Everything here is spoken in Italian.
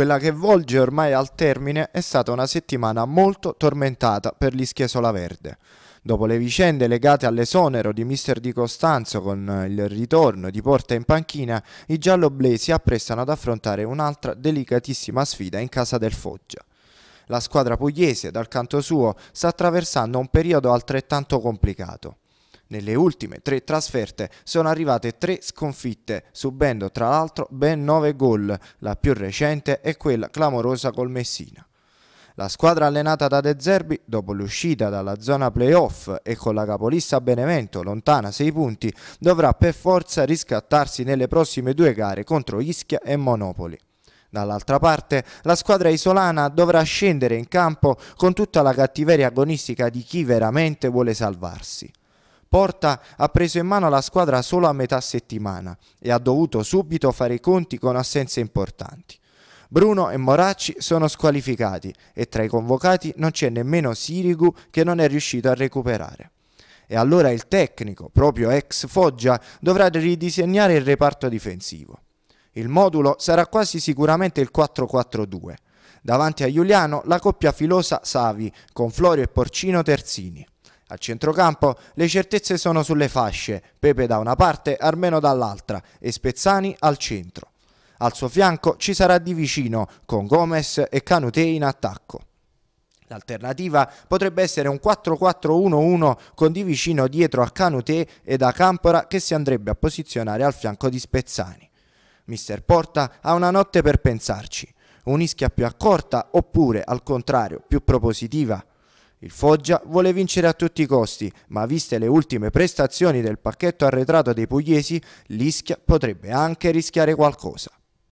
Quella che volge ormai al termine è stata una settimana molto tormentata per l'Ischiesola Verde. Dopo le vicende legate all'esonero di mister Di Costanzo con il ritorno di porta in panchina, i gialloblesi si apprestano ad affrontare un'altra delicatissima sfida in casa del Foggia. La squadra pugliese, dal canto suo, sta attraversando un periodo altrettanto complicato. Nelle ultime tre trasferte sono arrivate tre sconfitte, subendo tra l'altro ben nove gol, la più recente è quella clamorosa col Messina. La squadra allenata da De Zerbi, dopo l'uscita dalla zona playoff e con la capolista Benevento lontana 6 punti, dovrà per forza riscattarsi nelle prossime due gare contro Ischia e Monopoli. Dall'altra parte, la squadra isolana dovrà scendere in campo con tutta la cattiveria agonistica di chi veramente vuole salvarsi. Porta ha preso in mano la squadra solo a metà settimana e ha dovuto subito fare i conti con assenze importanti. Bruno e Moracci sono squalificati e tra i convocati non c'è nemmeno Sirigu che non è riuscito a recuperare. E allora il tecnico, proprio ex Foggia, dovrà ridisegnare il reparto difensivo. Il modulo sarà quasi sicuramente il 4-4-2. Davanti a Giuliano la coppia filosa Savi con Florio e Porcino Terzini. A centrocampo le certezze sono sulle fasce, Pepe da una parte, Armeno dall'altra e Spezzani al centro. Al suo fianco ci sarà di vicino con Gomez e Canute in attacco. L'alternativa potrebbe essere un 4-4-1-1 con di vicino dietro a Canute ed a Campora che si andrebbe a posizionare al fianco di Spezzani. Mister Porta ha una notte per pensarci, un'ischia più accorta oppure al contrario più propositiva. Il Foggia vuole vincere a tutti i costi, ma viste le ultime prestazioni del pacchetto arretrato dei pugliesi, l'Ischia potrebbe anche rischiare qualcosa.